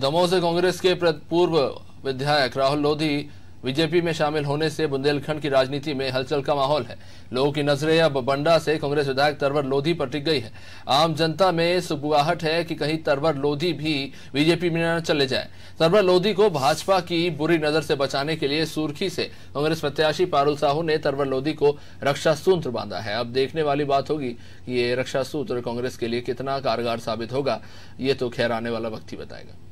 दमोह से कांग्रेस के पूर्व विधायक राहुल लोधी बीजेपी में शामिल होने से बुंदेलखंड की राजनीति में हलचल का माहौल है लोगों की नजरें अब बंडा से कांग्रेस विधायक तरवर लोधी पर टिक गई है आम जनता में सुबुआहट है कि कहीं तरवर लोधी भी बीजेपी में न चले जाए तरवर लोधी को भाजपा की बुरी नजर से बचाने के लिए सुर्खी से कांग्रेस प्रत्याशी पारुल साहू ने तरवर लोधी को रक्षा सूत्र बांधा है अब देखने वाली बात होगी कि ये रक्षा सूत्र कांग्रेस के लिए कितना कारगर साबित होगा ये तो खैर आने वाला वक्त ही बताएगा